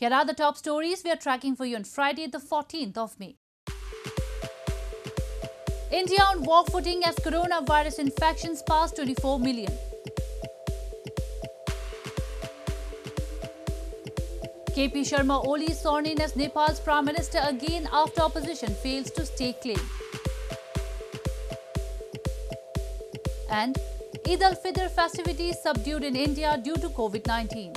Here are the top stories we are tracking for you on Friday, the 14th of May. India on war footing as coronavirus infections pass 24 million. KP Sharma Oli sworn in as Nepal's Prime Minister again after opposition fails to stay clean. And Eid al-Fitr festivities subdued in India due to COVID-19.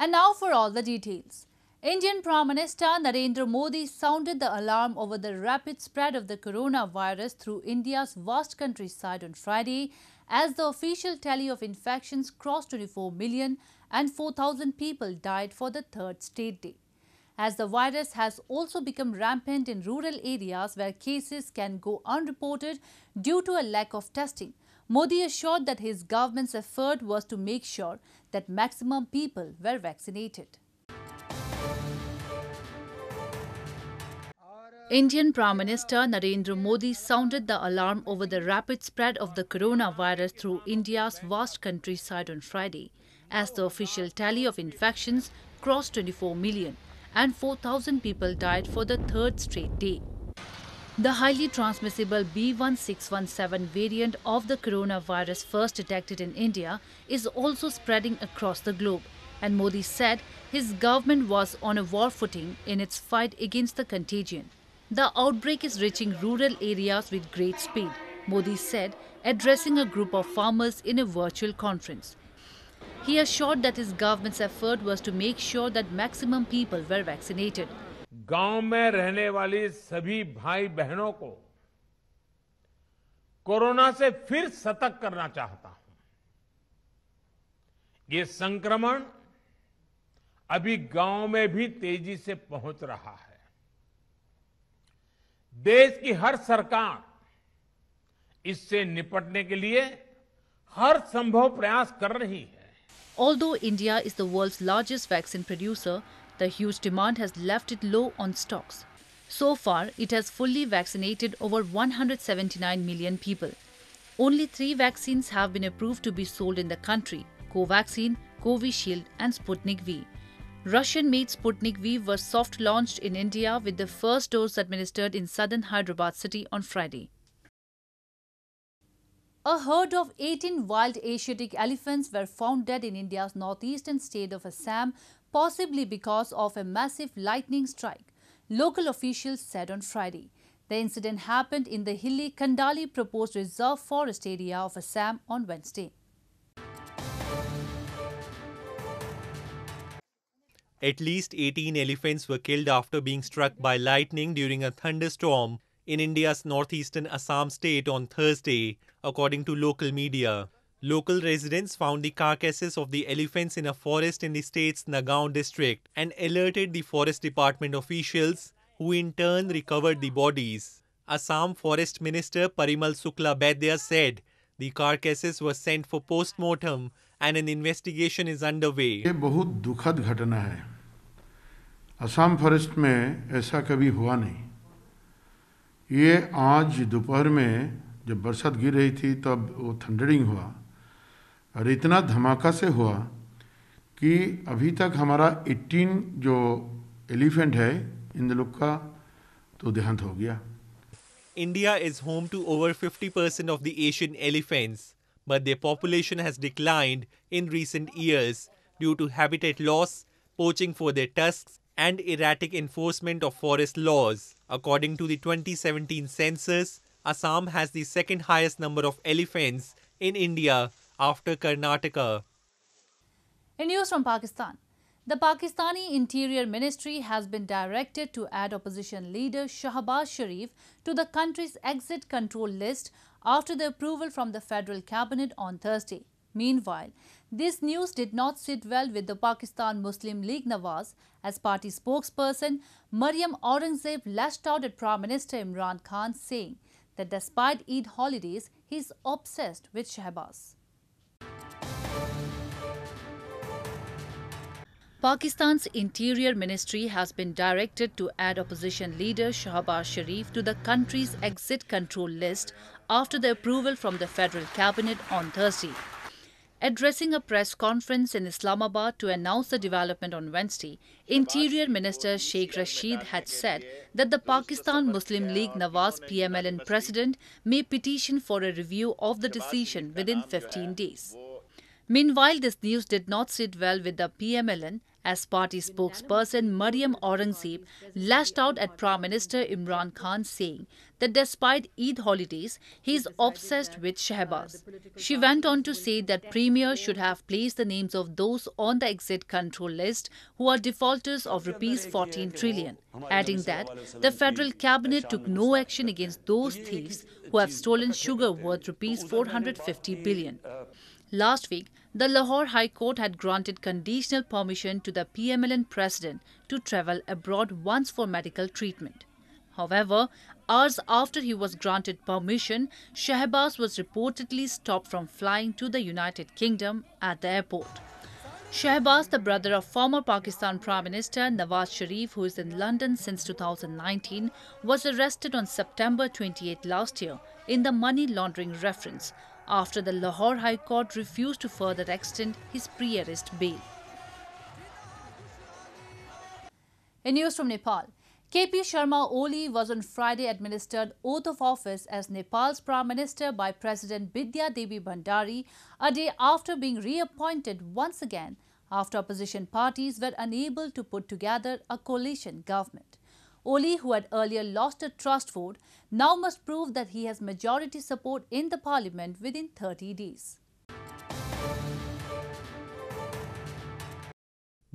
And now for all the details. Indian Prime Minister Narendra Modi sounded the alarm over the rapid spread of the coronavirus through India's vast countryside on Friday as the official tally of infections crossed 24 million and 4,000 people died for the third straight day. As the virus has also become rampant in rural areas where cases can go unreported due to a lack of testing – Modi assured that his government's effort was to make sure that maximum people were vaccinated. Indian Prime Minister Narendra Modi sounded the alarm over the rapid spread of the coronavirus through India's vast countryside on Friday, as the official tally of infections crossed 24 million and 4,000 people died for the third straight day. The highly transmissible B1617 variant of the coronavirus first detected in India is also spreading across the globe and Modi said his government was on a war footing in its fight against the contagion. The outbreak is reaching rural areas with great speed, Modi said, addressing a group of farmers in a virtual conference. He assured that his government's effort was to make sure that maximum people were vaccinated गांव में रहने वाली सभी भाई बहनों को corona से फिर सतर्क करना चाहता हूं ये संक्रमण अभी गांव में भी तेजी से पहुंच रहा है देश की हर सरकार इससे निपटने के लिए हर संभव प्रयास कर रही है although India is the world largest vaccine producer The huge demand has left it low on stocks. So far, it has fully vaccinated over 179 million people. Only three vaccines have been approved to be sold in the country Covaxin, Covishield, and Sputnik V. Russian made Sputnik V was soft launched in India with the first dose administered in southern Hyderabad city on Friday. A herd of 18 wild Asiatic elephants were found dead in India's northeastern state of Assam possibly because of a massive lightning strike, local officials said on Friday. The incident happened in the hilly Kandali proposed reserve forest area of Assam on Wednesday. At least 18 elephants were killed after being struck by lightning during a thunderstorm in India's northeastern Assam state on Thursday, according to local media. Local residents found the carcasses of the elephants in a forest in the state's Nagaon district and alerted the forest department officials, who in turn recovered the bodies. Assam Forest Minister Parimal Sukla Baidya said the carcasses were sent for post-mortem and an investigation is underway. Assam forest में ऐसा कभी हुआ नहीं ये आज दोपहर में जब बरसात गिर रही थी तब वो थंडरिंग हुआ और इतना धमाका से हुआ कि अभी तक हमारा 18 जो एलिफेंट है इंद्रलुक का तो देहांत हो गया India is home to over 50 percent of the Asian elephants but their population has declined in recent years due to habitat loss poaching for their tusk and erratic enforcement of forest laws according to the twenty seventeen census Assam has the second highest number of elephants in after Karnataka. In news from Pakistan, the Pakistani Interior Ministry has been directed to add opposition leader Shahbaz Sharif to the country's exit control list after the approval from the federal cabinet on Thursday. Meanwhile, this news did not sit well with the Pakistan Muslim League Nawaz as party spokesperson Maryam Aurangzeb lashed out at Prime Minister Imran Khan saying that despite Eid holidays, he is obsessed with Shahbaz. Pakistan's Interior Ministry has been directed to add opposition leader Shahbaz Sharif to the country's exit control list after the approval from the federal cabinet on Thursday. Addressing a press conference in Islamabad to announce the development on Wednesday, Interior Minister Sheikh Rashid had said that the Pakistan Muslim League Nawaz PMLN president may petition for a review of the decision within 15 days. Meanwhile, this news did not sit well with the PMLN, as party spokesperson Maryam Aurangzeb lashed out at Prime Minister Imran Khan saying that despite Eid holidays, he is obsessed with Shehbaz. She went on to say that Premier should have placed the names of those on the exit control list who are defaulters of rupees 14 trillion, adding that the federal cabinet took no action against those thieves who have stolen sugar worth rupees 450 billion. Last week, the Lahore High Court had granted conditional permission to the PMLN president to travel abroad once for medical treatment. However, hours after he was granted permission, Shahbaz was reportedly stopped from flying to the United Kingdom at the airport. Shahbaz, the brother of former Pakistan Prime Minister Nawaz Sharif, who is in London since 2019, was arrested on September 28 last year in the money laundering reference after the Lahore High Court refused to further extend his pre-arrest bail. In news from Nepal, KP Sharma Oli was on Friday administered oath of office as Nepal's Prime Minister by President Bidya Devi Bhandari a day after being reappointed once again after opposition parties were unable to put together a coalition government. Oli, who had earlier lost a trust vote, now must prove that he has majority support in the parliament within 30 days.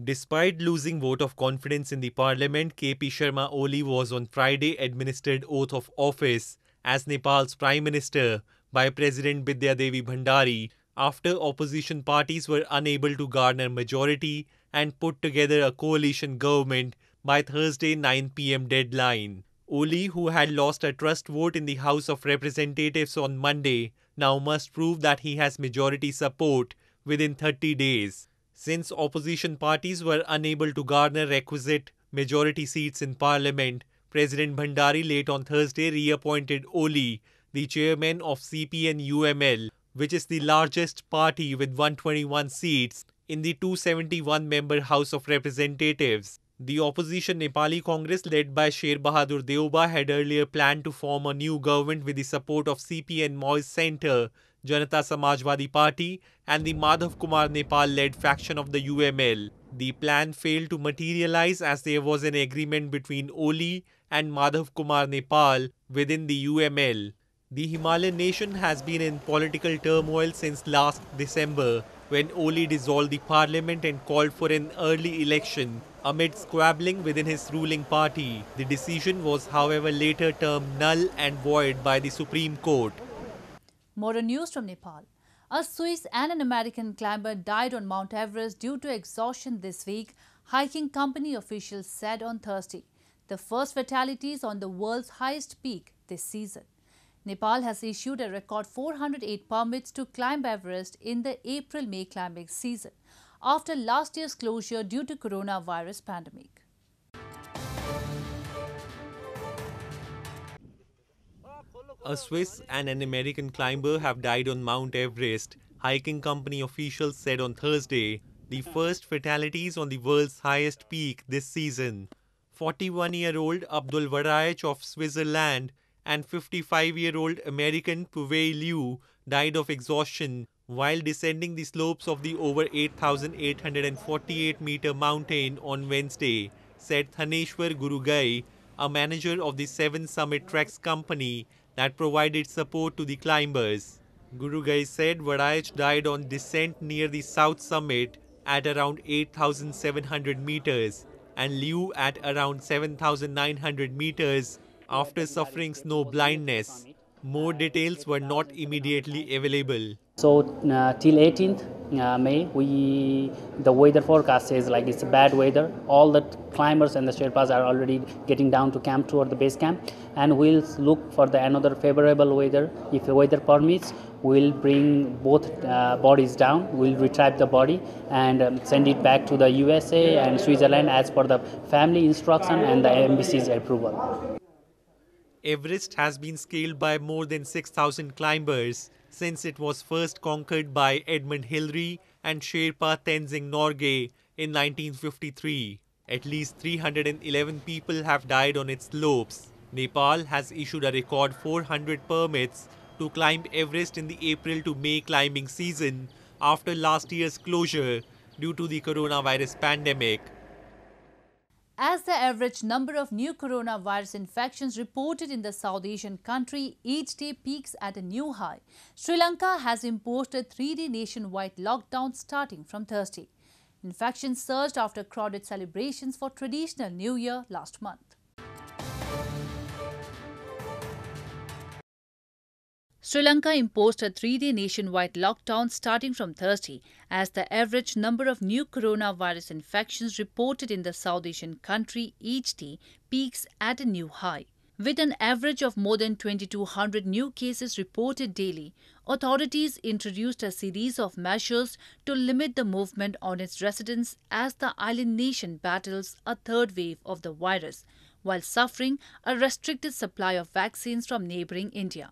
Despite losing vote of confidence in the parliament, KP Sharma Oli was on Friday administered oath of office as Nepal's prime minister by President Bidya Devi Bhandari after opposition parties were unable to garner majority and put together a coalition government by Thursday 9 pm deadline. Oli, who had lost a trust vote in the House of Representatives on Monday, now must prove that he has majority support within 30 days, since opposition parties were unable to garner requisite majority seats in parliament. President Bhandari late on Thursday reappointed Oli, the chairman of CPN-UML, which is the largest party with 121 seats in the 271-member House of Representatives. The opposition Nepali Congress led by Sher Bahadur Deuba had earlier planned to form a new government with the support of cpn and Moist Centre, Janata Samajwadi Party and the Madhav Kumar Nepal-led faction of the UML. The plan failed to materialize as there was an agreement between Oli and Madhav Kumar Nepal within the UML. The Himalayan nation has been in political turmoil since last December when Oli dissolved the parliament and called for an early election amid squabbling within his ruling party. The decision was, however, later termed null and void by the Supreme Court. More news from Nepal. A Swiss and an American climber died on Mount Everest due to exhaustion this week, hiking company officials said on Thursday. The first fatalities on the world's highest peak this season. Nepal has issued a record 408 permits to climb Everest in the April-May climbing season after last year's closure due to coronavirus pandemic. A Swiss and an American climber have died on Mount Everest, hiking company officials said on Thursday, the first fatalities on the world's highest peak this season. 41-year-old Abdul Varaj of Switzerland and 55-year-old American Puvei Liu died of exhaustion while descending the slopes of the over 8,848 meter mountain on Wednesday, said Thaneshwar Gurugai, a manager of the Seven Summit Tracks company that provided support to the climbers. Gurugai said Varaj died on descent near the south summit at around 8,700 meters and Liu at around 7,900 meters after suffering snow blindness. More details were not immediately available. So uh, till 18th uh, May, we the weather forecast says like it's bad weather. All the climbers and the Sherpas are already getting down to camp toward the base camp, and we'll look for the another favorable weather. If the weather permits, we'll bring both uh, bodies down. We'll retrieve the body and um, send it back to the USA and Switzerland as per the family instruction and the embassy's approval. Everest has been scaled by more than 6,000 climbers since it was first conquered by Edmund Hillary and Sherpa Tenzing Norgay in 1953. At least 311 people have died on its slopes. Nepal has issued a record 400 permits to climb Everest in the April to May climbing season after last year's closure due to the coronavirus pandemic. As the average number of new coronavirus infections reported in the South Asian country each day peaks at a new high, Sri Lanka has imposed a three-day nationwide lockdown starting from Thursday. Infections surged after crowded celebrations for traditional New Year last month. Sri Lanka imposed a three day nationwide lockdown starting from Thursday as the average number of new coronavirus infections reported in the South Asian country each day peaks at a new high. With an average of more than 2,200 new cases reported daily, authorities introduced a series of measures to limit the movement on its residents as the island nation battles a third wave of the virus, while suffering a restricted supply of vaccines from neighboring India.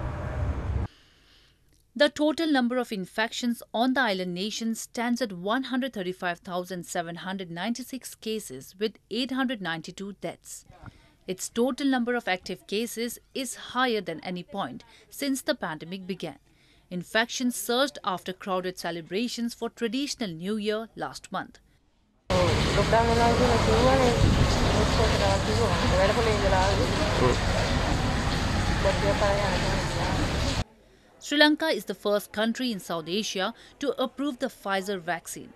The total number of infections on the island nation stands at 135,796 cases with 892 deaths. Its total number of active cases is higher than any point since the pandemic began. Infections surged after crowded celebrations for traditional New Year last month. Hmm. Sri Lanka is the first country in South Asia to approve the Pfizer vaccine.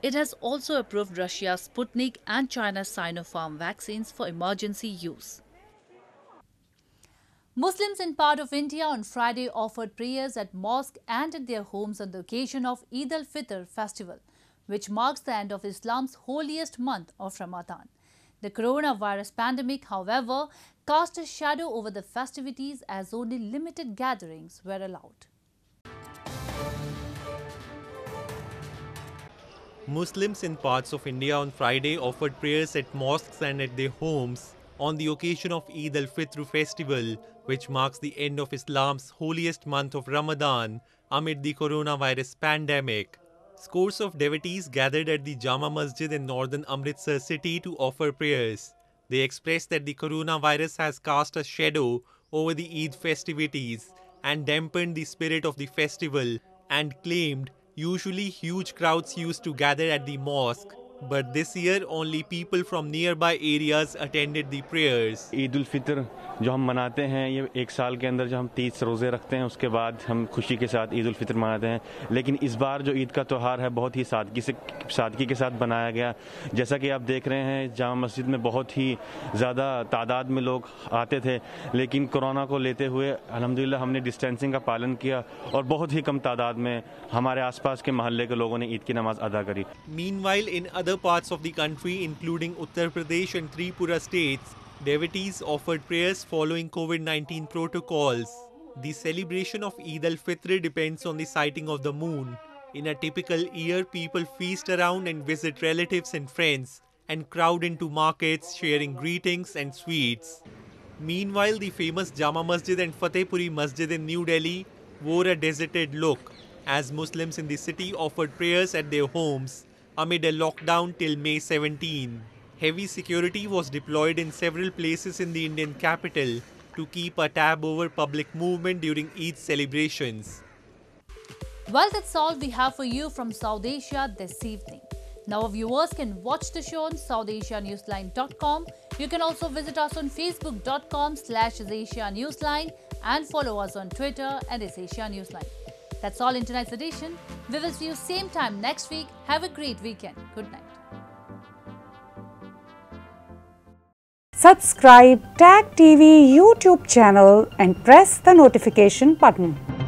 It has also approved Russia's Sputnik and China's Sinopharm vaccines for emergency use. Muslims in part of India on Friday offered prayers at mosque and at their homes on the occasion of Eid al-Fitr festival, which marks the end of Islam's holiest month of Ramadan. The coronavirus pandemic, however, cast a shadow over the festivities as only limited gatherings were allowed. Muslims in parts of India on Friday offered prayers at mosques and at their homes on the occasion of Eid al-Fitr festival, which marks the end of Islam's holiest month of Ramadan amid the coronavirus pandemic. Scores of devotees gathered at the Jama Masjid in northern Amritsar city to offer prayers. They expressed that the coronavirus has cast a shadow over the Eid festivities and dampened the spirit of the festival and claimed usually huge crowds used to gather at the mosque But this year only people from nearby areas attended the prayers. Eid ul Fitr जो हम मनाते हैं ये एक साल के अंदर जो हम तीस रोज़े रखते हैं उसके बाद हम खुशी के साथ ईद उल फितर मनाते हैं लेकिन इस बार जो ईद का त्यौहार है बहुत ही सादगी से सादगी के साथ बनाया गया जैसा कि आप देख रहे हैं जामा मस्जिद में बहुत ही ज़्यादा तादाद में लोग आते थे लेकिन कोरोना को लेते हुए अलहमदिल्ला हमने डिस्टेंसिंग का पालन किया और बहुत ही कम तादाद में हमारे आसपास के महल्ले के लोगों ने ईद की नमाज़ अदा करी mean in other parts of the country, including Uttar Pradesh and Tripura states, devotees offered prayers following COVID 19 protocols. The celebration of Eid al Fitr depends on the sighting of the moon. In a typical year, people feast around and visit relatives and friends and crowd into markets sharing greetings and sweets. Meanwhile, the famous Jama Masjid and Fatehpuri Masjid in New Delhi wore a deserted look as Muslims in the city offered prayers at their homes amid a lockdown till May 17. Heavy security was deployed in several places in the Indian capital to keep a tab over public movement during Eid celebrations. Well, that's all we have for you from South Asia this evening. Now, our viewers can watch the show on SouthAsiaNewsline.com. You can also visit us on Facebook.com slash Newsline and follow us on Twitter and Asia Newsline. That's all in tonight's edition. We will see you same time next week. Have a great weekend. Good night. Subscribe Tag TV YouTube channel and press the notification button.